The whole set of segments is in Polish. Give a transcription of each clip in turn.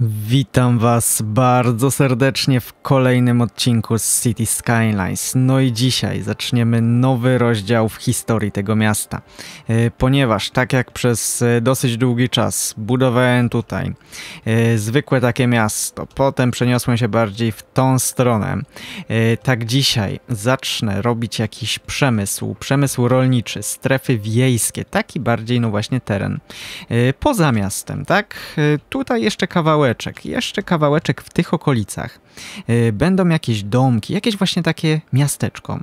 Witam Was bardzo serdecznie w kolejnym odcinku z City Skylines. No i dzisiaj zaczniemy nowy rozdział w historii tego miasta. E, ponieważ, tak jak przez e, dosyć długi czas budowałem tutaj e, zwykłe takie miasto, potem przeniosłem się bardziej w tą stronę, tak dzisiaj zacznę robić jakiś przemysł, przemysł rolniczy, strefy wiejskie, taki bardziej, no właśnie, teren poza miastem, tak? Tutaj jeszcze kawałek kawałeczek, jeszcze kawałeczek w tych okolicach. Y, będą jakieś domki, jakieś właśnie takie miasteczko.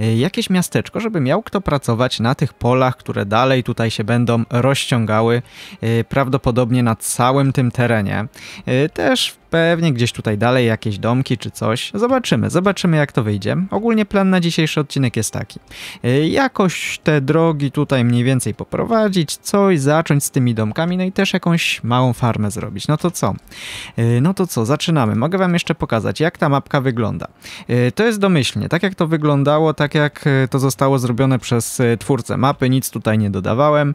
Y, jakieś miasteczko, żeby miał kto pracować na tych polach, które dalej tutaj się będą rozciągały, y, prawdopodobnie na całym tym terenie. Też pewnie gdzieś tutaj dalej jakieś domki czy coś. Zobaczymy, zobaczymy jak to wyjdzie. Ogólnie plan na dzisiejszy odcinek jest taki. Jakoś te drogi tutaj mniej więcej poprowadzić, coś zacząć z tymi domkami, no i też jakąś małą farmę zrobić. No to co? No to co, zaczynamy. Mogę wam jeszcze pokazać pokazać, jak ta mapka wygląda. E, to jest domyślnie, tak jak to wyglądało, tak jak e, to zostało zrobione przez e, twórcę mapy, nic tutaj nie dodawałem.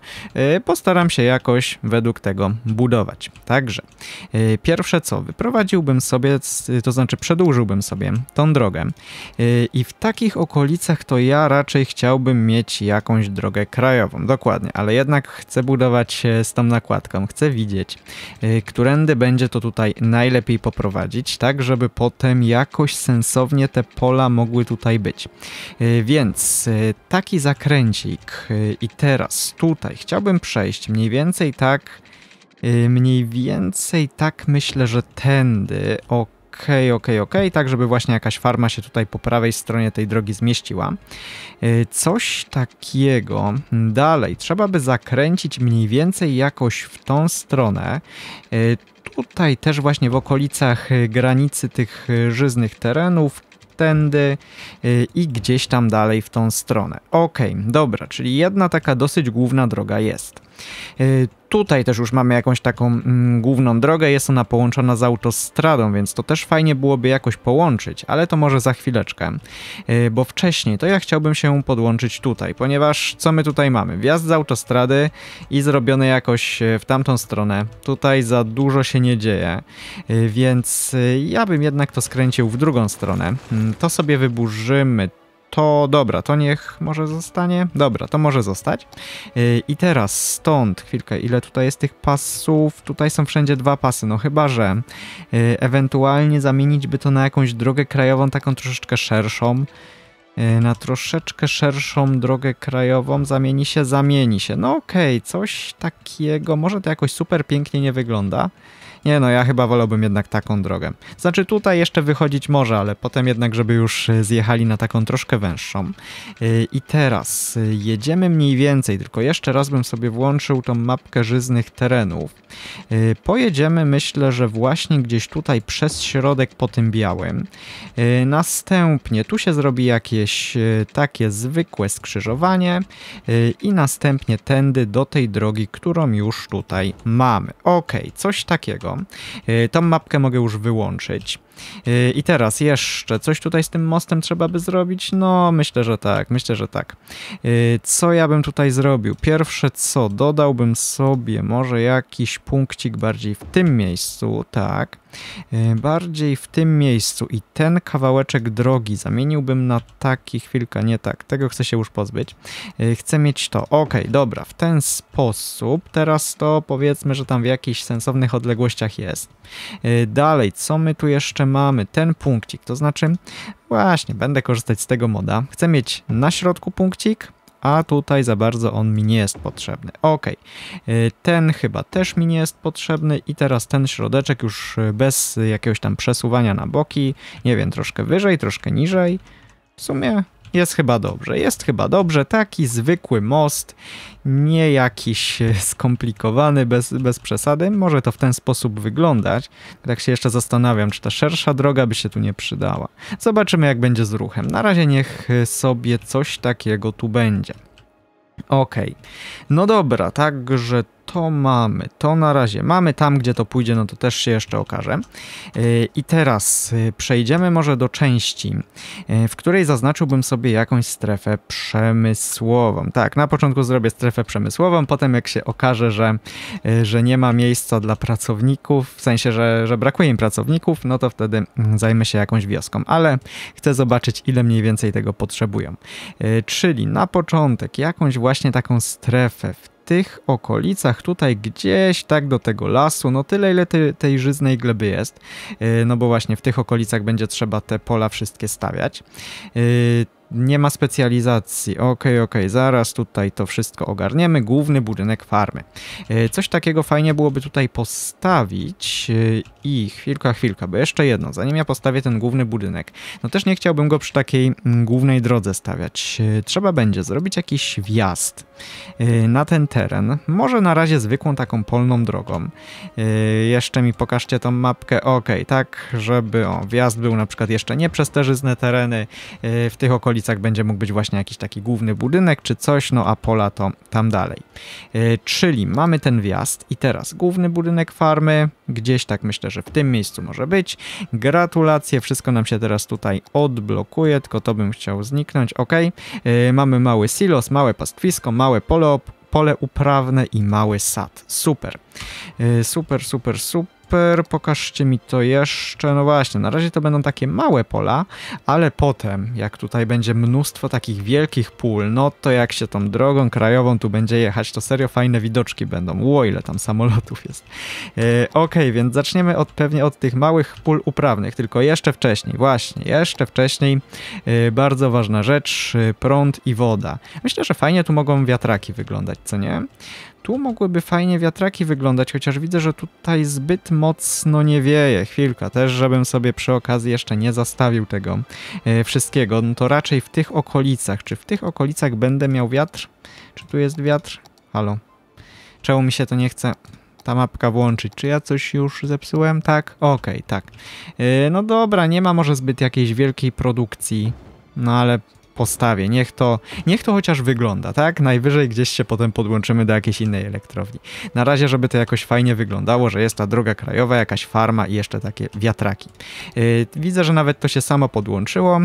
Postaram się jakoś według tego budować. Także pierwsze co, wyprowadziłbym sobie, to znaczy przedłużyłbym sobie tą drogę i w takich okolicach to ja raczej chciałbym mieć jakąś drogę krajową, dokładnie, ale jednak chcę budować z tą nakładką, chcę widzieć, którędy będzie to tutaj najlepiej poprowadzić, tak żeby potem jakoś sensownie te pola mogły tutaj być. E, więc e, taki zakręcik e, i teraz tutaj chciałbym przejść mniej więcej tak, mniej więcej tak myślę, że tędy, ok okej, okay, okej, okay, okej, okay. tak żeby właśnie jakaś farma się tutaj po prawej stronie tej drogi zmieściła. Coś takiego. Dalej, trzeba by zakręcić mniej więcej jakoś w tą stronę tutaj też właśnie w okolicach y, granicy tych y, żyznych terenów, tędy y, i gdzieś tam dalej w tą stronę. Ok, dobra, czyli jedna taka dosyć główna droga jest. Tutaj też już mamy jakąś taką mm, główną drogę, jest ona połączona z autostradą, więc to też fajnie byłoby jakoś połączyć, ale to może za chwileczkę. Yy, bo wcześniej to ja chciałbym się podłączyć tutaj, ponieważ co my tutaj mamy? Wjazd z autostrady i zrobiony jakoś y, w tamtą stronę. Tutaj za dużo się nie dzieje, yy, więc y, ja bym jednak to skręcił w drugą stronę. Yy, to sobie wyburzymy to dobra, to niech może zostanie. Dobra, to może zostać. Y, I teraz stąd, chwilkę, ile tutaj jest tych pasów? Tutaj są wszędzie dwa pasy, no chyba, że y, ewentualnie zamienić by to na jakąś drogę krajową, taką troszeczkę szerszą. Y, na troszeczkę szerszą drogę krajową zamieni się, zamieni się. No okej, okay, coś takiego, może to jakoś super pięknie nie wygląda. Nie no, ja chyba wolałbym jednak taką drogę. Znaczy tutaj jeszcze wychodzić może, ale potem jednak, żeby już e, zjechali na taką troszkę węższą. E, I teraz e, jedziemy mniej więcej, tylko jeszcze raz bym sobie włączył tą mapkę żyznych terenów. Pojedziemy myślę, że właśnie gdzieś tutaj przez środek po tym białym. Następnie tu się zrobi jakieś takie zwykłe skrzyżowanie i następnie tędy do tej drogi, którą już tutaj mamy. Ok, coś takiego. Tą mapkę mogę już wyłączyć. Yy, I teraz jeszcze coś tutaj z tym mostem trzeba by zrobić? No, myślę, że tak, myślę, że tak. Yy, co ja bym tutaj zrobił? Pierwsze co, dodałbym sobie może jakiś punkcik bardziej w tym miejscu, tak. Yy, bardziej w tym miejscu i ten kawałeczek drogi zamieniłbym na taki, chwilkę, nie tak, tego chcę się już pozbyć. Chcę mieć to, ok, dobra, w ten sposób, teraz to powiedzmy, że tam w jakichś sensownych odległościach jest. Dalej, co my tu jeszcze jeszcze mamy ten punkcik, to znaczy właśnie będę korzystać z tego moda. Chcę mieć na środku punkcik, a tutaj za bardzo on mi nie jest potrzebny. Ok, y, ten chyba też mi nie jest potrzebny i teraz ten środeczek już y, bez jakiegoś tam przesuwania na boki, nie wiem, troszkę wyżej, troszkę niżej. W sumie jest chyba dobrze, jest chyba dobrze. Taki zwykły most, nie jakiś e, skomplikowany, bez, bez przesady. Może to w ten sposób wyglądać. Tak się jeszcze zastanawiam, czy ta szersza droga by się tu nie przydała. Zobaczymy, jak będzie z ruchem. Na razie niech e, sobie coś takiego tu będzie. Okej, okay. no dobra, także to mamy. To na razie mamy. Tam, gdzie to pójdzie, no to też się jeszcze okaże. Y, I teraz y, przejdziemy może do części, y, w której zaznaczyłbym sobie jakąś strefę przemysłową. Tak, na początku zrobię strefę przemysłową, potem jak się okaże, że, że nie ma miejsca dla pracowników, w sensie, że, że brakuje im pracowników, no to wtedy mm, zajmę się jakąś wioską. Ale chcę zobaczyć, ile mniej więcej tego potrzebują. Czyli na początek jakąś właśnie taką strefę w tych okolicach, tutaj gdzieś tak do tego lasu, no tyle ile te, tej żyznej gleby jest, e, no bo właśnie w tych okolicach będzie trzeba te pola wszystkie stawiać. E, nie ma specjalizacji. Okej, okay, okej, okay, zaraz tutaj to wszystko ogarniemy. Główny budynek farmy. E, coś takiego fajnie byłoby tutaj postawić. I chwilka, chwilka, bo jeszcze jedno. Zanim ja postawię ten główny budynek, no też nie chciałbym go przy takiej mm, głównej drodze stawiać. Trzeba będzie zrobić jakiś wjazd Y, na ten teren. Może na razie zwykłą taką polną drogą. Y, jeszcze mi pokażcie tą mapkę, ok, tak, żeby o, wjazd był na przykład jeszcze nie przez te żyzne tereny. Y, w tych okolicach będzie mógł być właśnie jakiś taki główny budynek czy coś, no a pola to tam dalej. Czyli mamy ten wjazd i teraz główny budynek farmy, gdzieś tak myślę, że w tym miejscu może być. Gratulacje, wszystko nam się teraz tutaj odblokuje, tylko to bym chciał zniknąć, ok. Mamy mały silos, małe pastwisko, małe małe pole, pole uprawne i mały sad. Super. Y, super, super, super super, pokażcie mi to jeszcze. No właśnie, na razie to będą takie małe pola, ale potem, jak tutaj będzie mnóstwo takich wielkich pól, no to jak się tą drogą krajową tu będzie jechać, to serio fajne widoczki będą. Ło, ile tam samolotów jest. E, ok, więc zaczniemy od pewnie od tych małych pól uprawnych, tylko jeszcze wcześniej, właśnie, jeszcze wcześniej e, bardzo ważna rzecz, e, prąd i woda. Myślę, że fajnie tu mogą wiatraki wyglądać, co nie? Tu mogłyby fajnie wiatraki wyglądać, chociaż widzę, że tutaj zbyt mocno nie wieje. Chwilka, też żebym sobie przy okazji jeszcze nie zastawił tego e, wszystkiego. No to raczej w tych okolicach. Czy w tych okolicach będę miał wiatr? Czy tu jest wiatr? Halo. Czemu mi się to nie chce ta mapka włączyć. Czy ja coś już zepsułem? Tak? Okej, okay, tak. E, no dobra, nie ma może zbyt jakiejś wielkiej produkcji, no ale postawie, niech to, niech to chociaż wygląda, tak? Najwyżej gdzieś się potem podłączymy do jakiejś innej elektrowni. Na razie, żeby to jakoś fajnie wyglądało, że jest ta droga krajowa, jakaś farma i jeszcze takie wiatraki. Y, widzę, że nawet to się samo podłączyło.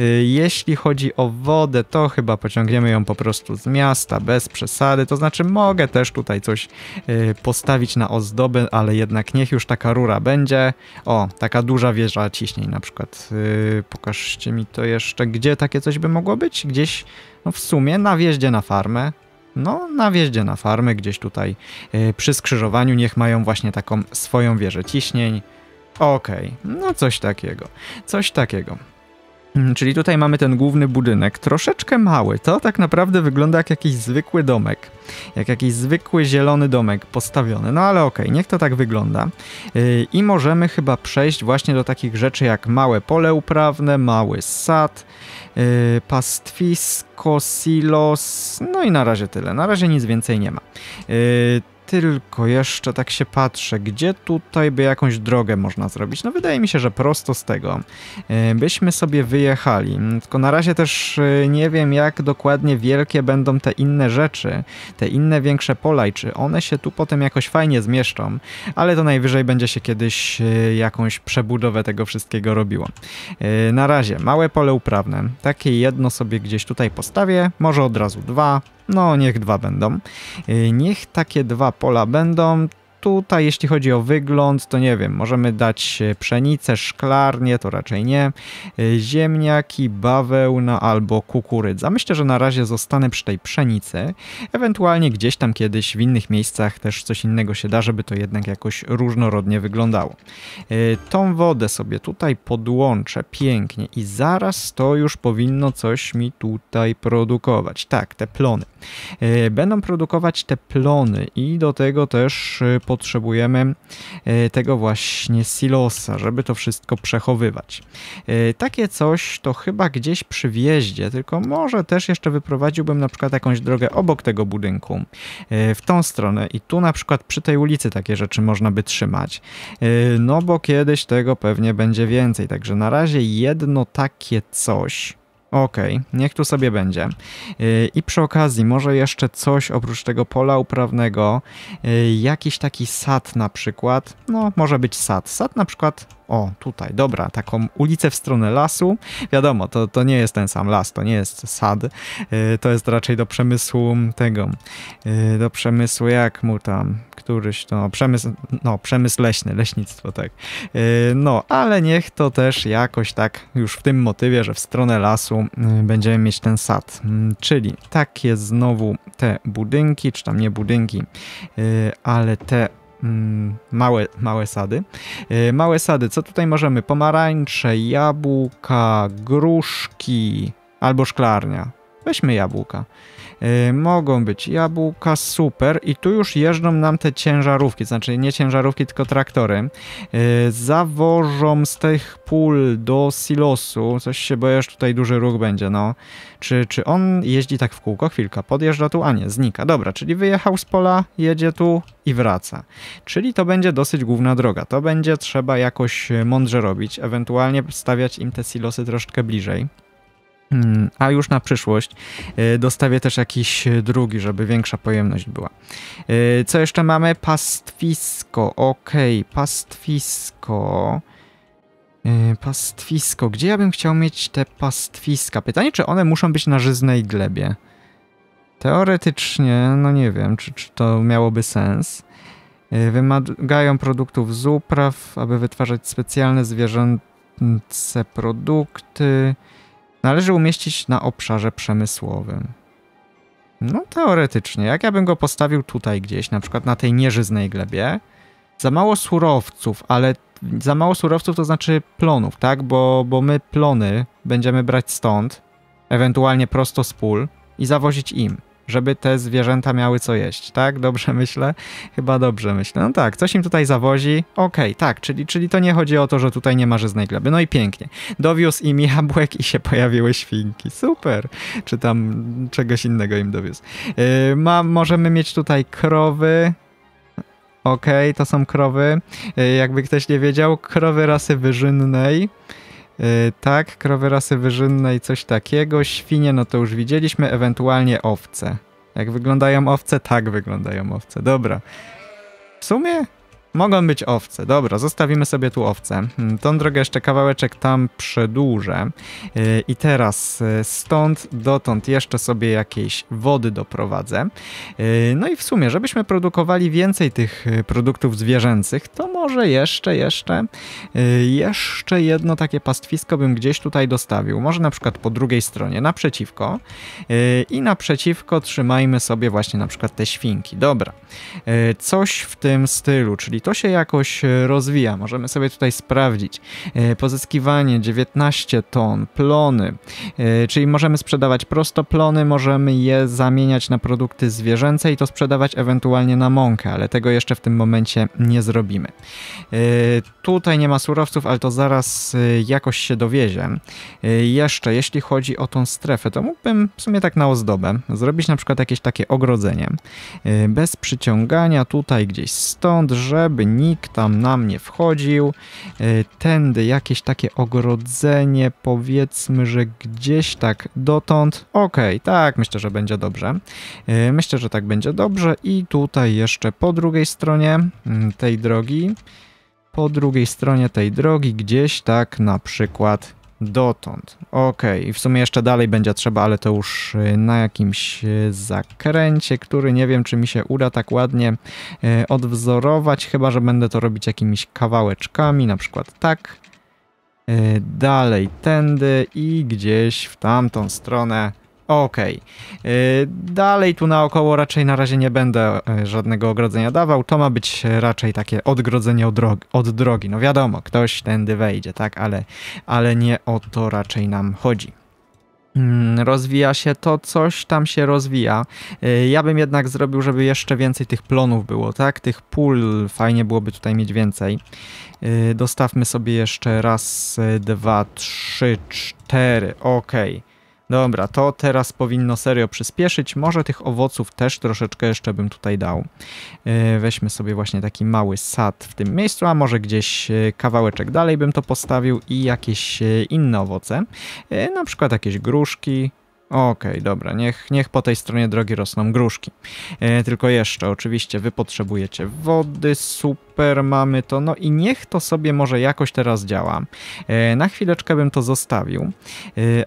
Y, jeśli chodzi o wodę, to chyba pociągniemy ją po prostu z miasta, bez przesady, to znaczy mogę też tutaj coś y, postawić na ozdobę, ale jednak niech już taka rura będzie. O, taka duża wieża ciśnień na przykład. Pokażcie mi to jeszcze, gdzie takie coś by by mogło być gdzieś no w sumie na wjeździe na farmę. No, na wjeździe na farmę, gdzieś tutaj yy, przy skrzyżowaniu, niech mają właśnie taką swoją wieżę ciśnień. Okej, okay. no coś takiego, coś takiego. Mm, czyli tutaj mamy ten główny budynek, troszeczkę mały. To tak naprawdę wygląda jak jakiś zwykły domek, jak jakiś zwykły zielony domek postawiony. No ale okej, okay, niech to tak wygląda. Yy, I możemy chyba przejść właśnie do takich rzeczy jak małe pole uprawne, mały sad, Y, pastwisko, silos, no i na razie tyle. Na razie nic więcej nie ma. Y, tylko jeszcze tak się patrzę, gdzie tutaj by jakąś drogę można zrobić? No wydaje mi się, że prosto z tego e, byśmy sobie wyjechali. Tylko na razie też e, nie wiem, jak dokładnie wielkie będą te inne rzeczy, te inne większe pola i czy one się tu potem jakoś fajnie zmieszczą, ale to najwyżej będzie się kiedyś e, jakąś przebudowę tego wszystkiego robiło. Na razie małe pole uprawne, takie jedno sobie gdzieś tutaj postawię, może od razu dwa, no, niech dwa będą. Y, niech takie dwa pola będą, tutaj, jeśli chodzi o wygląd, to nie wiem, możemy dać e, pszenicę, szklarnię, to raczej nie, e, ziemniaki, bawełna albo kukurydza. Myślę, że na razie zostanę przy tej pszenicy. Ewentualnie gdzieś tam kiedyś w innych miejscach też coś innego się da, żeby to jednak jakoś różnorodnie wyglądało. E, tą wodę sobie tutaj podłączę pięknie i zaraz to już powinno coś mi tutaj produkować. Tak, te plony. Będą produkować te plony i do tego też potrzebujemy e, tego właśnie silosa, żeby to wszystko przechowywać. E, takie coś to chyba gdzieś przy wjeździe, tylko może też jeszcze wyprowadziłbym na przykład jakąś drogę obok tego budynku, e, w tą stronę i tu na przykład przy tej ulicy takie rzeczy można by trzymać, no bo kiedyś tego pewnie będzie więcej, także na razie jedno takie coś Okej, okay, niech tu sobie będzie. Y, I przy okazji, może jeszcze coś oprócz tego pola uprawnego, y, jakiś taki sad na przykład, no może być sad. Sad na przykład o, tutaj, dobra, taką ulicę w stronę lasu. Wiadomo, to, to nie jest ten sam las, to nie jest sad. Y, to jest raczej do przemysłu tego, y, do przemysłu, jak mu tam, któryś to, przemysł, no, przemysł leśny, leśnictwo, tak. Y, no, ale niech to też jakoś tak już w tym motywie, że w stronę lasu będziemy mieć ten sad. Mm, czyli takie znowu te budynki, czy tam nie budynki, ale te Mm, małe, małe sady. E, małe sady, co tutaj możemy? Pomarańcze, jabłka, gruszki albo szklarnia. Weźmy jabłka. Y, mogą być jabłka, super. I tu już jeżdżą nam te ciężarówki, znaczy nie ciężarówki, tylko traktory. Y, zawożą z tych pól do silosu, coś się boję, że tutaj duży ruch będzie, no. Czy, czy on jeździ tak w kółko? Chwilka, podjeżdża tu, a nie, znika. Dobra, czyli wyjechał z pola, jedzie tu i wraca. Czyli to będzie dosyć główna droga. To będzie trzeba jakoś mądrze robić, ewentualnie stawiać im te silosy troszkę bliżej. Mm, a już na przyszłość e, dostawię też jakiś drugi, żeby większa pojemność była. E, co jeszcze mamy? Pastwisko. Ok, pastwisko. E, pastwisko. Gdzie ja bym chciał mieć te pastwiska? Pytanie, czy one muszą być na żyznej glebie? Teoretycznie, no nie wiem, czy, czy to miałoby sens. Wymagają produktów z upraw, aby wytwarzać specjalne zwierzęce produkty należy umieścić na obszarze przemysłowym. No teoretycznie, jak ja bym go postawił tutaj gdzieś, na przykład na tej nieżyznej glebie, za mało surowców, ale za mało surowców to znaczy plonów, tak? Bo, bo my plony będziemy brać stąd, ewentualnie prosto z pól i zawozić im żeby te zwierzęta miały co jeść, tak? Dobrze myślę? Chyba dobrze myślę. No tak, coś im tutaj zawozi, okej, okay, tak, czyli, czyli to nie chodzi o to, że tutaj nie ma żyznej gleby. No i pięknie. Dowiózł im jabłek i się pojawiły świnki. Super! Czy tam czegoś innego im dowiózł. Yy, ma, możemy mieć tutaj krowy, Okej, okay, to są krowy. Yy, jakby ktoś nie wiedział, krowy rasy wyżynnej. E, tak, krowy rasy wyżynnej coś takiego. Świnie, no to już widzieliśmy, ewentualnie owce. Jak wyglądają owce? Tak wyglądają owce. Dobra. W sumie Mogą być owce. Dobra, zostawimy sobie tu owce. Hmm, tą drogę jeszcze kawałeczek tam przedłużę. Y, I teraz y, stąd dotąd jeszcze sobie jakieś wody doprowadzę. Y, no i w sumie, żebyśmy produkowali więcej tych produktów zwierzęcych, to może jeszcze, jeszcze, jeszcze jedno takie pastwisko bym gdzieś tutaj dostawił. Może na przykład po drugiej stronie, naprzeciwko. I naprzeciwko trzymajmy sobie właśnie na przykład te świnki. Dobra, coś w tym stylu, czyli to się jakoś e, rozwija. Możemy sobie tutaj sprawdzić. E, pozyskiwanie 19 ton, plony, e, czyli możemy sprzedawać prosto plony, możemy je zamieniać na produkty zwierzęce i to sprzedawać ewentualnie na mąkę, ale tego jeszcze w tym momencie nie zrobimy. Tutaj nie ma surowców, ale to zaraz jakoś się dowiezie. Jeszcze, jeśli chodzi o tą strefę, to mógłbym w sumie tak na ozdobę zrobić na przykład jakieś takie ogrodzenie bez przyciągania tutaj gdzieś stąd, żeby żeby nikt tam na mnie wchodził. E, tędy jakieś takie ogrodzenie, powiedzmy, że gdzieś tak dotąd. Okej, okay, tak, myślę, że będzie dobrze. E, myślę, że tak będzie dobrze i tutaj jeszcze po drugiej stronie mm, tej drogi, po drugiej stronie tej drogi gdzieś tak na przykład Dotąd. Ok, i w sumie jeszcze dalej będzie trzeba, ale to już y, na jakimś y, zakręcie, który nie wiem, czy mi się uda tak ładnie y, odwzorować, chyba że będę to robić jakimiś kawałeczkami, na przykład tak. Dalej tędy i gdzieś w tamtą stronę. Okej. Okay. Dalej tu naokoło raczej na razie nie będę e, żadnego ogrodzenia dawał. To ma być raczej takie odgrodzenie od drogi. Od drogi. No wiadomo, ktoś tędy wejdzie, tak, ale, ale nie o to raczej nam chodzi mm, rozwija się to, coś tam się rozwija. Y, ja bym jednak zrobił, żeby jeszcze więcej tych plonów było, tak? Tych pól fajnie byłoby tutaj mieć więcej. Y, dostawmy sobie jeszcze raz, e, dwa, trzy, cztery, okej. Okay. Dobra, to teraz powinno serio przyspieszyć. Może tych owoców też troszeczkę jeszcze bym tutaj dał. E, weźmy sobie właśnie taki mały sad w tym miejscu, a może gdzieś e, kawałeczek dalej bym to postawił i jakieś e, inne owoce. Na przykład jakieś gruszki, Okej, okay, dobra, niech, niech po tej stronie drogi rosną gruszki. tylko jeszcze, oczywiście, wy potrzebujecie wody, sup, super, mamy to, no i niech to sobie może jakoś teraz działa. E, na chwileczkę bym to zostawił, e,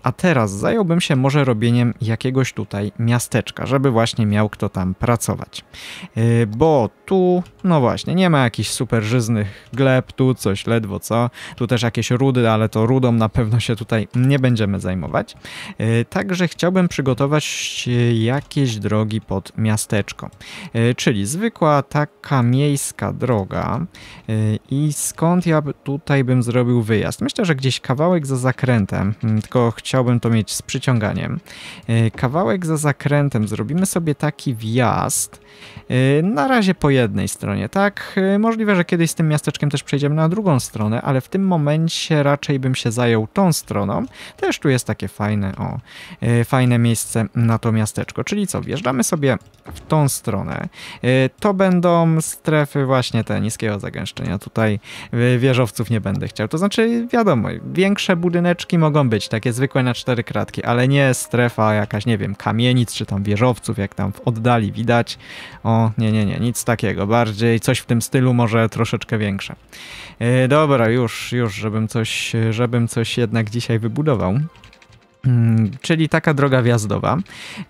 a teraz zająłbym się może robieniem jakiegoś tutaj miasteczka, żeby właśnie miał kto tam pracować. E, bo tu, no właśnie, nie ma jakichś super żyznych gleb, tu coś ledwo co, tu też jakieś rudy, ale to rudą na pewno się tutaj nie będziemy zajmować. Także chciałbym przygotować jakieś drogi pod miasteczko, czyli zwykła taka miejska droga, Y, i skąd ja tutaj bym zrobił wyjazd? Myślę, że gdzieś kawałek za zakrętem, mm, tylko chciałbym to mieć z przyciąganiem. Y, kawałek za zakrętem zrobimy sobie taki wjazd Y, na razie po jednej stronie, tak? Y, możliwe, że kiedyś z tym miasteczkiem też przejdziemy na drugą stronę, ale w tym momencie raczej bym się zajął tą stroną. Też tu jest takie fajne, o, y, fajne miejsce na to miasteczko. Czyli co, wjeżdżamy sobie w tą stronę. To będą strefy właśnie te niskiego zagęszczenia. Tutaj wieżowców nie będę chciał. To znaczy, wiadomo, większe budyneczki mogą być, takie zwykłe na cztery kratki, ale nie strefa jakaś, nie wiem, kamienic czy tam wieżowców, jak tam w oddali widać. O, nie, nie, nie, nic takiego. Bardziej coś w tym stylu, może troszeczkę większe. E, dobra, już, już, żebym coś, e, żebym coś jednak dzisiaj wybudował. Mm, czyli taka droga wjazdowa.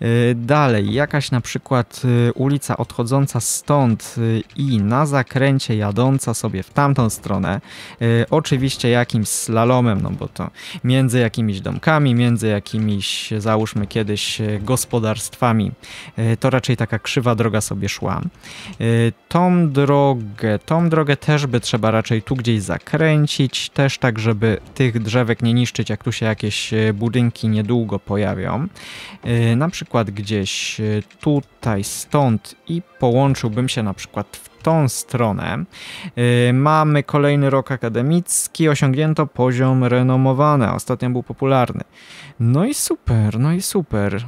Y, dalej, jakaś na przykład y, ulica odchodząca stąd y, i na zakręcie jadąca sobie w tamtą stronę. Oczywiście jakimś slalomem, no bo to między jakimiś domkami, między jakimiś, załóżmy kiedyś, gospodarstwami. To raczej taka krzywa droga sobie szła. Tą drogę, tą drogę też by trzeba raczej tu gdzieś zakręcić, też tak, żeby tych drzewek nie niszczyć, jak tu się jakieś budynki wyniki niedługo pojawią. Y, na przykład gdzieś y, tutaj, stąd i połączyłbym się na przykład w tą stronę. Y, mamy kolejny rok akademicki, osiągnięto poziom renomowany, ostatnio był popularny. No i super, no i super.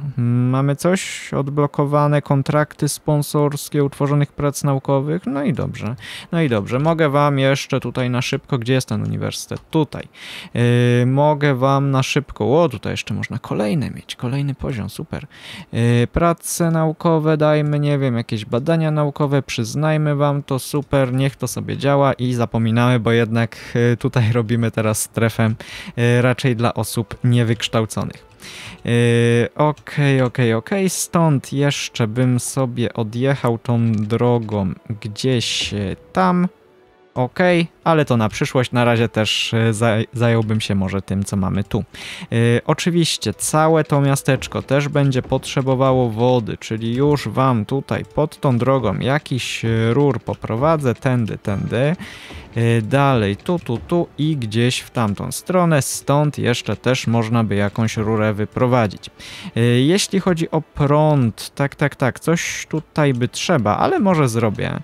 Mamy coś odblokowane, kontrakty sponsorskie utworzonych prac naukowych, no i dobrze. No i dobrze, mogę wam jeszcze tutaj na szybko, gdzie jest ten uniwersytet? Tutaj. Yy, mogę wam na szybko, o tutaj jeszcze można kolejne mieć, kolejny poziom, super. Yy, prace naukowe dajmy, nie wiem, jakieś badania naukowe, przyznajmy wam wam to super, niech to sobie działa i zapominamy, bo jednak e, tutaj robimy teraz strefę e, raczej dla osób niewykształconych. E, okej, okej, okej, stąd jeszcze bym sobie odjechał tą drogą gdzieś tam ok, ale to na przyszłość. Na razie też e, zająłbym się może tym, co mamy tu. Yy, oczywiście całe to miasteczko też będzie potrzebowało wody, czyli już Wam tutaj pod tą drogą jakiś e, rur poprowadzę, tędy, tędy, yy, dalej tu, tu, tu i gdzieś w tamtą stronę, stąd jeszcze też można by jakąś rurę wyprowadzić. Yy, jeśli chodzi o prąd, tak, tak, tak, coś tutaj by trzeba, ale może zrobię.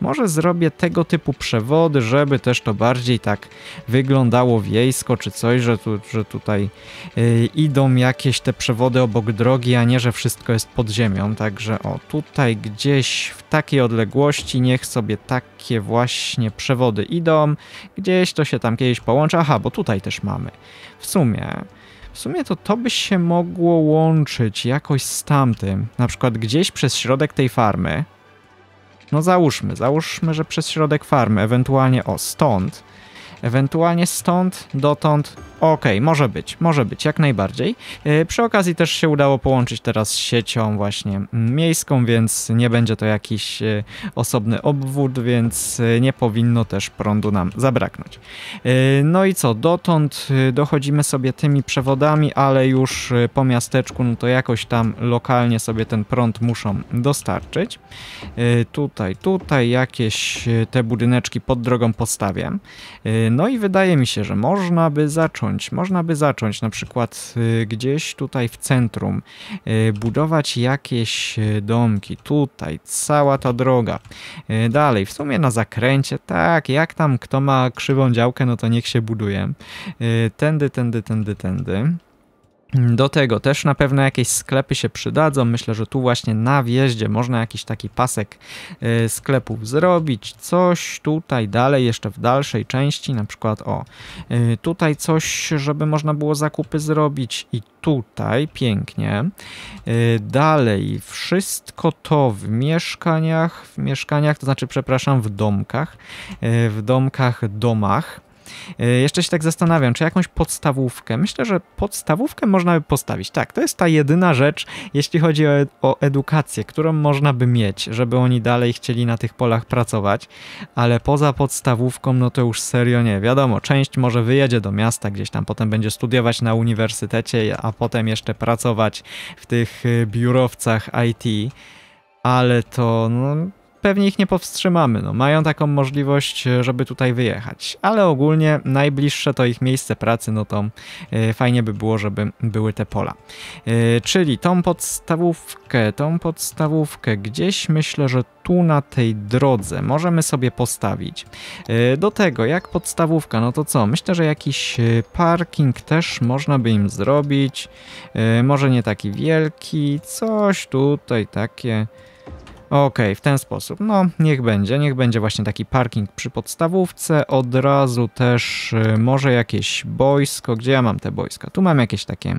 Może zrobię tego typu przewody wody, żeby też to bardziej tak wyglądało wiejsko czy coś, że, tu, że tutaj yy, idą jakieś te przewody obok drogi, a nie, że wszystko jest pod ziemią. Także o, tutaj gdzieś w takiej odległości niech sobie takie właśnie przewody idą. Gdzieś to się tam kiedyś połączy. Aha, bo tutaj też mamy. W sumie... W sumie to to by się mogło łączyć jakoś z tamtym. Na przykład gdzieś przez środek tej farmy, no załóżmy, załóżmy, że przez środek farmy, ewentualnie o stąd, ewentualnie stąd dotąd Okej, okay, może być, może być, jak najbardziej. E, przy okazji też się udało połączyć teraz z siecią właśnie mm, miejską, więc nie będzie to jakiś e, osobny obwód, więc e, nie powinno też prądu nam zabraknąć. No i co, dotąd dochodzimy sobie tymi przewodami, ale już po miasteczku, no to jakoś tam lokalnie sobie ten prąd muszą dostarczyć. Tutaj, tutaj jakieś te budyneczki pod drogą postawiam. No i wydaje mi się, że można by zacząć zacząć? Można by zacząć na przykład y, gdzieś tutaj w centrum, y, budować jakieś y, domki, tutaj cała ta droga. Dalej, w sumie na zakręcie, tak, jak tam kto ma krzywą działkę, no to niech się buduje. Tędy, tędy, tędy, tędy. Do tego też na pewno jakieś sklepy się przydadzą. Myślę, że tu właśnie na wjeździe można jakiś taki pasek y, sklepów zrobić. Coś tutaj dalej, jeszcze w dalszej części, na przykład o, y, tutaj coś, żeby można było zakupy zrobić i tutaj, pięknie. Y, dalej, wszystko to w mieszkaniach, w mieszkaniach, to znaczy, przepraszam, w domkach, w domkach, domach E, jeszcze się tak zastanawiam, czy jakąś podstawówkę. Myślę, że podstawówkę można by postawić. Tak, to jest ta jedyna rzecz, jeśli chodzi o, edukację, którą można by mieć, żeby oni dalej chcieli na tych polach pracować, ale poza podstawówką, no to już serio nie. Wiadomo, część może wyjedzie do miasta gdzieś tam, potem będzie studiować na uniwersytecie, a potem jeszcze pracować w tych y, biurowcach IT, ale to no, pewnie ich nie powstrzymamy. No, mają taką możliwość, e, żeby tutaj wyjechać, ale ogólnie najbliższe to ich miejsce pracy, no to e, fajnie by było, żeby były te pola. E, czyli tą podstawówkę, tą podstawówkę gdzieś myślę, że tu na tej drodze możemy sobie postawić. Do tego, jak podstawówka, no to co? Myślę, że jakiś parking też można by im zrobić. Może nie taki wielki, coś tutaj takie Okej, okay, w ten sposób. No, niech będzie. Niech będzie właśnie taki parking przy podstawówce. Od razu też y, może jakieś boisko. Gdzie ja mam te boiska? Tu mam jakieś takie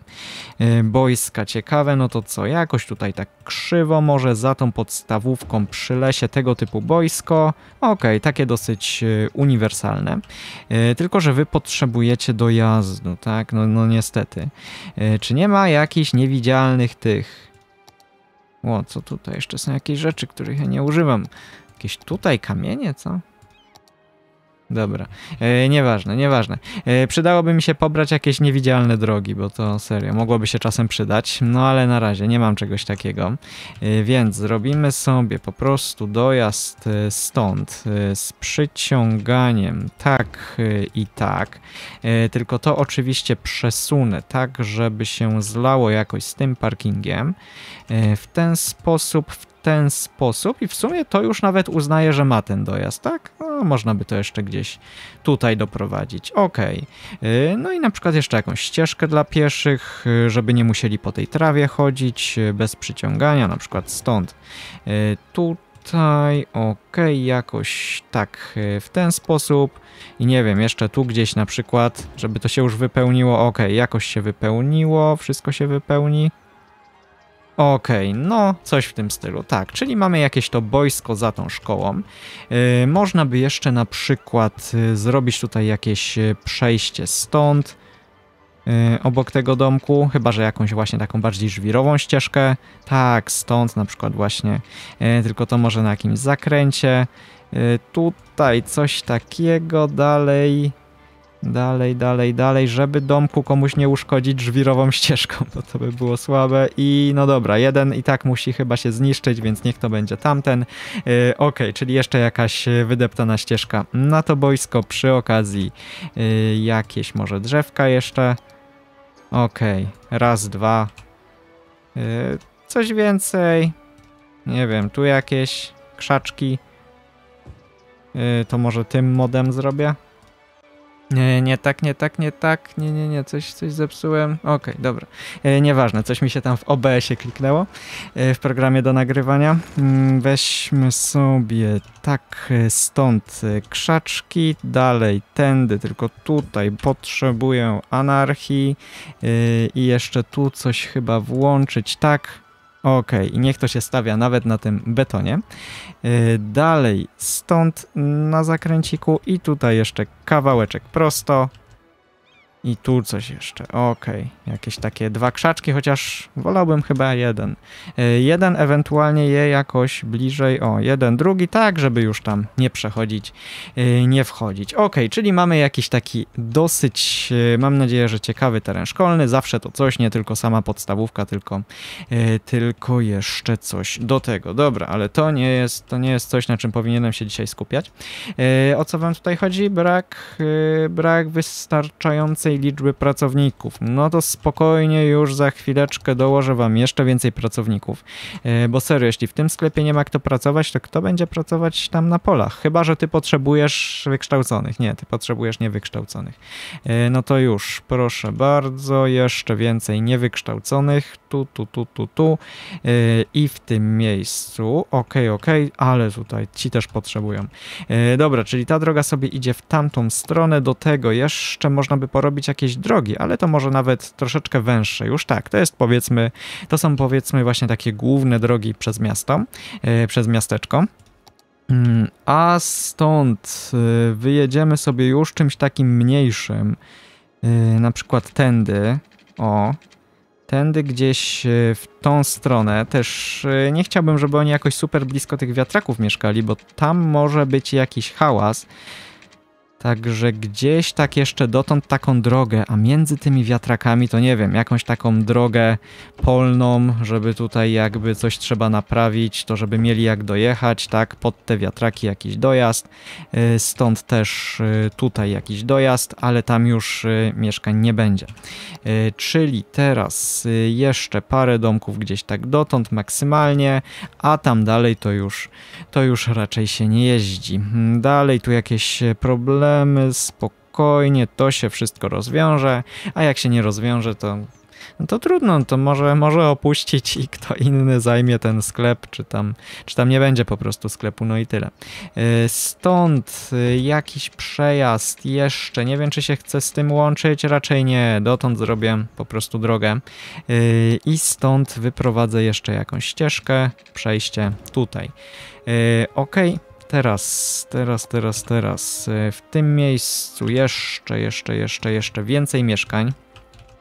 y, boiska ciekawe. No to co, jakoś tutaj tak krzywo. Może za tą podstawówką przy lesie tego typu boisko. Okej, okay, takie dosyć y, uniwersalne. Tylko, że wy potrzebujecie dojazdu, tak? No, no niestety. Czy nie ma jakichś niewidzialnych tych o, co tutaj? Jeszcze są jakieś rzeczy, których ja nie używam. Jakieś tutaj kamienie, co? Dobra, e, nieważne, nieważne. E, przydałoby mi się pobrać jakieś niewidzialne drogi, bo to serio, mogłoby się czasem przydać, no ale na razie nie mam czegoś takiego. E, więc zrobimy sobie po prostu dojazd e, stąd e, z przyciąganiem tak e, i tak, tylko to oczywiście przesunę tak, żeby się zlało jakoś z tym parkingiem. w ten sposób, w ten sposób i w sumie to już nawet uznaje, że ma ten dojazd, tak? No, można by to jeszcze gdzieś tutaj doprowadzić. Ok. No i na przykład jeszcze jakąś ścieżkę dla pieszych, y, żeby nie musieli po tej trawie chodzić y, bez przyciągania, na przykład stąd. Y, tutaj, ok, jakoś tak w ten sposób i nie wiem, jeszcze tu gdzieś na przykład, żeby to się już wypełniło, ok, jakoś się wypełniło, wszystko się wypełni, Okej, okay, no coś w tym stylu, tak. Czyli mamy jakieś to boisko za tą szkołą. Yy, można by jeszcze na przykład y, zrobić tutaj jakieś y, przejście stąd, yy, obok tego domku, chyba że jakąś właśnie taką bardziej żwirową ścieżkę. Tak, stąd na przykład właśnie, yy, tylko to może na jakimś zakręcie. Y, tutaj coś takiego dalej dalej, dalej, dalej, żeby domku komuś nie uszkodzić żwirową ścieżką, to to by było słabe i no dobra, jeden i tak musi chyba się zniszczyć, więc niech to będzie tamten. Yy, ok, czyli jeszcze jakaś y, wydeptana ścieżka na to boisko, przy okazji yy, jakieś może drzewka jeszcze. Ok, raz, dwa. Yy, coś więcej. Nie wiem, tu jakieś krzaczki. Yy, to może tym modem zrobię? Nie, nie tak, nie tak, nie tak, nie, nie, nie, coś, coś zepsułem. Okej, okay, dobra. E, nieważne, coś mi się tam w OBS-ie kliknęło e, w programie do nagrywania. Mm, weźmy sobie tak e, stąd krzaczki, dalej tędy, tylko tutaj potrzebuję anarchii i jeszcze tu coś chyba włączyć. Tak, Okej, okay, i niech to się stawia nawet na tym betonie. Y, dalej, stąd na zakręciku i tutaj jeszcze kawałeczek prosto, i tu coś jeszcze. Okej, okay. jakieś takie dwa krzaczki, chociaż wolałbym chyba jeden. E, jeden ewentualnie je jakoś bliżej. O, jeden, drugi, tak, żeby już tam nie przechodzić, e, nie wchodzić. Okej, okay, czyli mamy jakiś taki dosyć, e, mam nadzieję, że ciekawy teren szkolny. Zawsze to coś, nie tylko sama podstawówka, tylko, tylko jeszcze coś do tego. Dobra, ale to nie jest, to nie jest coś, na czym powinienem się dzisiaj skupiać. O co wam tutaj chodzi? Brak, brak wystarczającej liczby pracowników, no to spokojnie już za chwileczkę dołożę Wam jeszcze więcej pracowników. E, bo serio, jeśli w tym sklepie nie ma kto pracować, to kto będzie pracować tam na polach? Chyba, że Ty potrzebujesz wykształconych. Nie, Ty potrzebujesz niewykształconych. E, no to już, proszę bardzo, jeszcze więcej niewykształconych. Tu, tu, tu, tu, tu. E, I w tym miejscu. Okej, okay, okej, okay, ale tutaj ci też potrzebują. Dobra, czyli ta droga sobie idzie w tamtą stronę. Do tego jeszcze można by porobić być jakieś drogi, ale to może nawet troszeczkę węższe już, tak, to jest powiedzmy, to są powiedzmy właśnie takie główne drogi przez miasto, e, przez miasteczko. Mm, a stąd e, wyjedziemy sobie już czymś takim mniejszym, e, na przykład tędy, o, tędy gdzieś w tą stronę. Też nie chciałbym, żeby oni jakoś super blisko tych wiatraków mieszkali, bo tam może być jakiś hałas. Także gdzieś tak jeszcze dotąd taką drogę, a między tymi wiatrakami to nie wiem, jakąś taką drogę polną, żeby tutaj jakby coś trzeba naprawić, to żeby mieli jak dojechać, tak, pod te wiatraki jakiś dojazd, y, stąd też y, tutaj jakiś dojazd, ale tam już y, mieszkań nie będzie. Czyli teraz jeszcze parę domków gdzieś tak dotąd maksymalnie, a tam dalej to już, to już raczej się nie jeździ. Dalej tu jakieś problemy, problemy, spokojnie, to się wszystko rozwiąże, a jak się nie rozwiąże, to no to trudno, to może, może opuścić i kto inny zajmie ten sklep, czy tam, czy tam nie będzie po prostu sklepu, no i tyle. Y, stąd y, jakiś przejazd jeszcze, nie wiem czy się chce z tym łączyć, raczej nie, dotąd zrobię po prostu drogę y, i stąd wyprowadzę jeszcze jakąś ścieżkę, przejście tutaj. Ok, teraz, teraz, teraz, teraz. E, w tym miejscu jeszcze, jeszcze, jeszcze, jeszcze więcej mieszkań.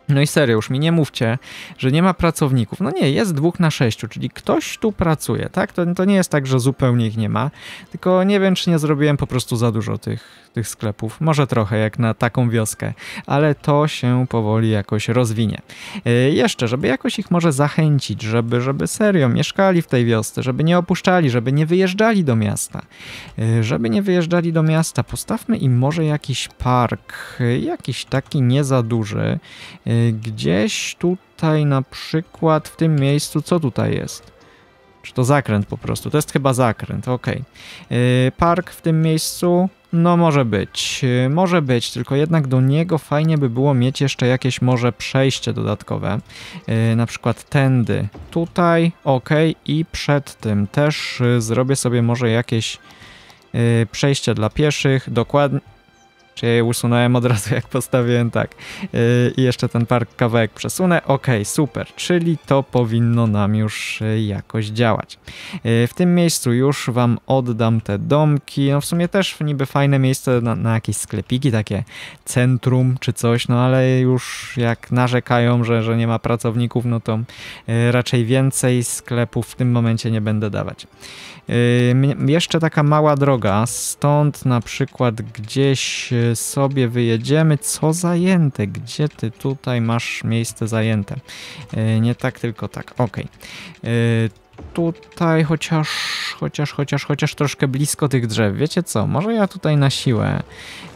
No i serio, już mi nie mówcie, że nie ma pracowników. No nie, jest dwóch na sześciu, czyli ktoś tu pracuje, tak? To, to nie jest tak, że zupełnie ich nie ma, tylko nie wiem, czy nie zrobiłem po prostu za dużo tych, tych sklepów, może trochę jak na taką wioskę, ale to się powoli jakoś rozwinie. E, jeszcze, żeby jakoś ich może zachęcić, żeby, żeby serio mieszkali w tej wiosce, żeby nie opuszczali, żeby nie wyjeżdżali do miasta. E, żeby nie wyjeżdżali do miasta, postawmy im może jakiś park, e, jakiś taki nie za duży, gdzieś tutaj na przykład w tym miejscu, co tutaj jest? Czy to zakręt po prostu? To jest chyba zakręt, ok. Park w tym miejscu, no może być, y, może być, tylko jednak do niego fajnie by było mieć jeszcze jakieś może przejście dodatkowe, yy, na przykład tędy, tutaj, ok i przed tym też y, zrobię sobie może jakieś y, przejście dla pieszych, dokładnie, czy ja je usunąłem od razu, jak postawiłem tak. Yy, I jeszcze ten park kawałek przesunę. Ok, super, czyli to powinno nam już yy, jakoś działać. Yy, w tym miejscu już wam oddam te domki. No w sumie też niby fajne miejsce na, na jakieś sklepiki, takie centrum czy coś, no ale już jak narzekają, że, że nie ma pracowników, no to raczej więcej sklepów w tym momencie nie będę dawać. Jeszcze taka mała droga, stąd na przykład gdzieś sobie wyjedziemy. Co zajęte? Gdzie ty tutaj masz miejsce zajęte? E, nie tak, tylko tak. Ok. E, tutaj chociaż, chociaż, chociaż, chociaż troszkę blisko tych drzew. Wiecie co? Może ja tutaj na siłę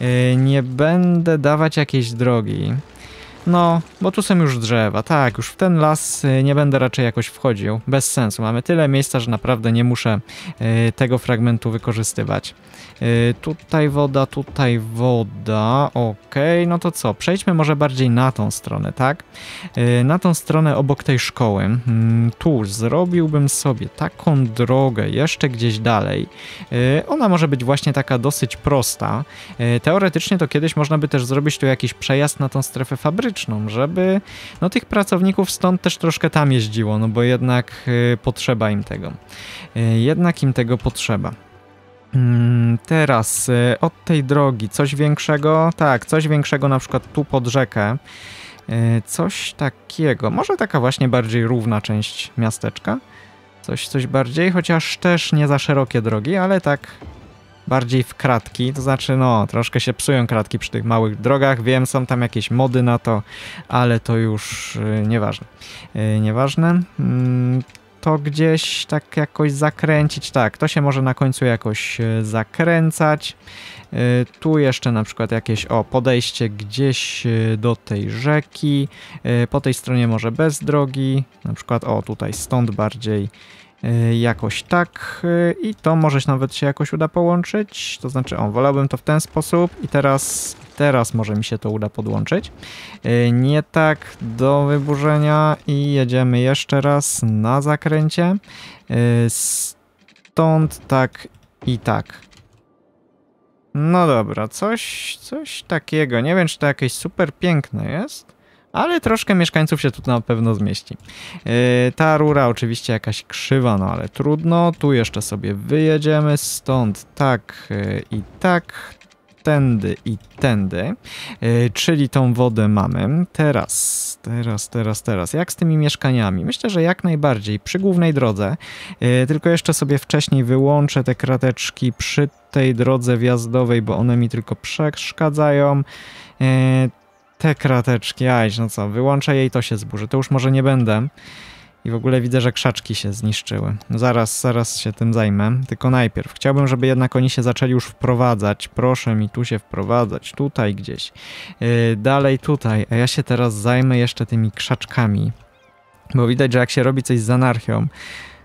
e, nie będę dawać jakiejś drogi. No, bo tu są już drzewa, tak, już w ten las nie będę raczej jakoś wchodził, bez sensu, mamy tyle miejsca, że naprawdę nie muszę tego fragmentu wykorzystywać. E, tutaj woda, tutaj woda. Okej, okay, no to co? Przejdźmy może bardziej na tą stronę, tak? E, na tą stronę obok tej szkoły. Mm, tu zrobiłbym sobie taką drogę jeszcze gdzieś dalej. E, ona może być właśnie taka dosyć prosta. teoretycznie to kiedyś można by też zrobić tu jakiś przejazd na tą strefę fabryczną, żeby no tych pracowników stąd też troszkę tam jeździło, no bo jednak potrzeba im tego. jednak im tego potrzeba. Mm, teraz y, od tej drogi coś większego, tak, coś większego na przykład tu pod rzekę. Y, coś takiego, może taka właśnie bardziej równa część miasteczka. Coś, coś bardziej, chociaż też nie za szerokie drogi, ale tak bardziej w kratki, to znaczy no, troszkę się psują kratki przy tych małych drogach, wiem, są tam jakieś mody na to, ale to już y, nieważne. Nieważne. Mm, to gdzieś tak jakoś zakręcić. Tak, to się może na końcu jakoś e, zakręcać. E, tu jeszcze na przykład jakieś o podejście gdzieś e, do tej rzeki. Po tej stronie może bez drogi. Na przykład o tutaj stąd bardziej jakoś tak i to może nawet się jakoś uda połączyć, to znaczy on wolałbym to w ten sposób i teraz Teraz może mi się to uda podłączyć. Y, nie tak do wyburzenia i jedziemy jeszcze raz na zakręcie. Y, stąd tak i tak. No dobra, coś, coś takiego. Nie wiem, czy to jakieś super piękne jest, ale troszkę mieszkańców się tu na pewno zmieści. Y, ta rura oczywiście jakaś krzywa, no ale trudno. Tu jeszcze sobie wyjedziemy, stąd tak i tak, tędy i tędy, e, czyli tą wodę mamy. Teraz, teraz, teraz, teraz. Jak z tymi mieszkaniami? Myślę, że jak najbardziej przy głównej drodze, e, tylko jeszcze sobie wcześniej wyłączę te krateczki przy tej drodze wjazdowej, bo one mi tylko przeszkadzają e, te krateczki, ajś, no co, wyłączę jej, to się zburzy. To już może nie będę. I w ogóle widzę, że krzaczki się zniszczyły. No zaraz, zaraz się tym zajmę. Tylko najpierw chciałbym, żeby jednak oni się zaczęli już wprowadzać. Proszę mi tu się wprowadzać, tutaj gdzieś. Yy, dalej tutaj, a ja się teraz zajmę jeszcze tymi krzaczkami. Bo widać, że jak się robi coś z anarchią,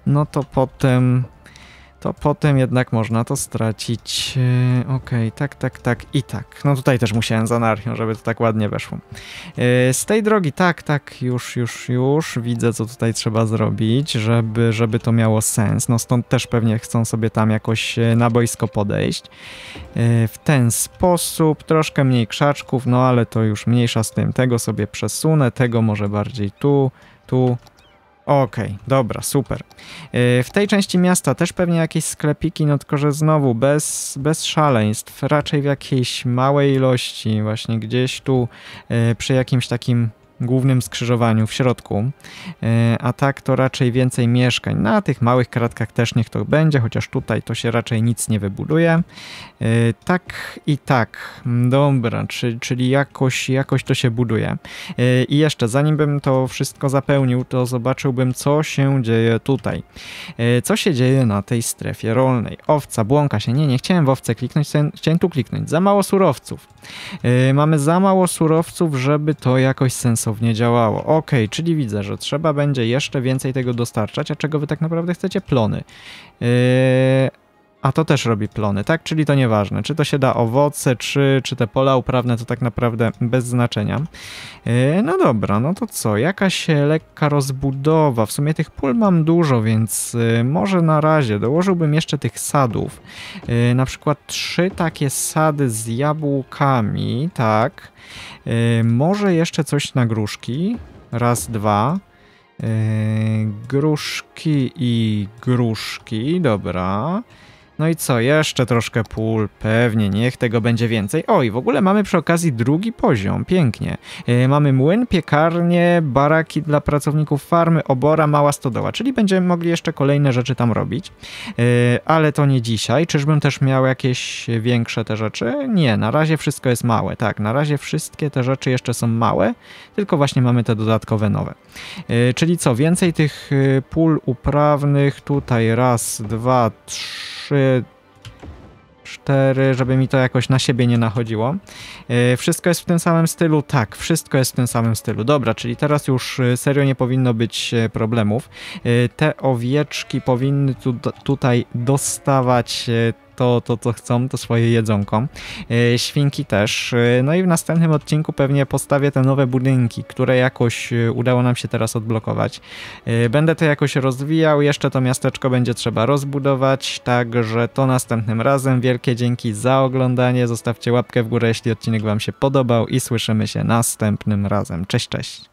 no to potem to potem jednak można to stracić. E, okej, okay, tak, tak, tak i tak. No tutaj też musiałem z anarchią, żeby to tak ładnie weszło. E, z tej drogi, tak, tak, już, już, już widzę, co tutaj trzeba zrobić, żeby, żeby to miało sens. No stąd też pewnie chcą sobie tam jakoś e, na boisko podejść. W ten sposób, troszkę mniej krzaczków, no ale to już mniejsza z tym. Tego sobie przesunę, tego może bardziej tu, tu, Okej, okay, dobra, super. Y, w tej części miasta też pewnie jakieś sklepiki, no tylko że znowu bez, bez szaleństw, raczej w jakiejś małej ilości, właśnie gdzieś tu y, przy jakimś takim głównym skrzyżowaniu w środku, y, a tak to raczej więcej mieszkań. Na tych małych kratkach też niech to będzie, chociaż tutaj to się raczej nic nie wybuduje. E, tak i tak, dobra, czyli, czyli jakoś, jakoś to się buduje. E, I jeszcze, zanim bym to wszystko zapełnił, to zobaczyłbym, co się dzieje tutaj. E, co się dzieje na tej strefie rolnej? Owca błąka się, nie, nie chciałem w owce kliknąć, chciałem tu kliknąć. Za mało surowców. Mamy za mało surowców, żeby to jakoś sensownie działało. Ok, czyli widzę, że trzeba będzie jeszcze więcej tego dostarczać, a czego wy tak naprawdę chcecie? Plony. A to też robi plony, tak? Czyli to nieważne, czy to się da owoce, czy, czy te pola uprawne, to tak naprawdę bez znaczenia. Yy, no dobra, no to co? Jakaś lekka rozbudowa. W sumie tych pól mam dużo, więc yy, może na razie dołożyłbym jeszcze tych sadów. Yy, na przykład trzy takie sady z jabłkami, tak. może jeszcze coś na gruszki. Raz, dwa, gruszki i gruszki, dobra. No i co, jeszcze troszkę pól, pewnie, niech tego będzie więcej. O, i w ogóle mamy przy okazji drugi poziom, pięknie. E, mamy młyn, piekarnię, baraki dla pracowników farmy, obora, mała stodoła, czyli będziemy mogli jeszcze kolejne rzeczy tam robić. E, ale to nie dzisiaj. Czyżbym też miał jakieś większe te rzeczy? Nie, na razie wszystko jest małe, tak, na razie wszystkie te rzeczy jeszcze są małe, tylko właśnie mamy te dodatkowe nowe. E, czyli co, więcej tych pól uprawnych, tutaj raz, dwa, trzy, trzy, żeby mi to jakoś na siebie nie nachodziło. E, wszystko jest w tym samym stylu? Tak, wszystko jest w tym samym stylu. Dobra, czyli teraz już e, serio nie powinno być e, problemów. Te owieczki powinny tu, tutaj dostawać to, to co chcą, to swoje jedzonko. E, świnki też. E, no i w następnym odcinku pewnie postawię te nowe budynki, które jakoś e, udało nam się teraz odblokować. Będę to jakoś rozwijał, jeszcze to miasteczko będzie trzeba rozbudować, także to następnym razem. Wielkie dzięki za oglądanie, zostawcie łapkę w górę, jeśli odcinek Wam się podobał i słyszymy się następnym razem. Cześć, cześć!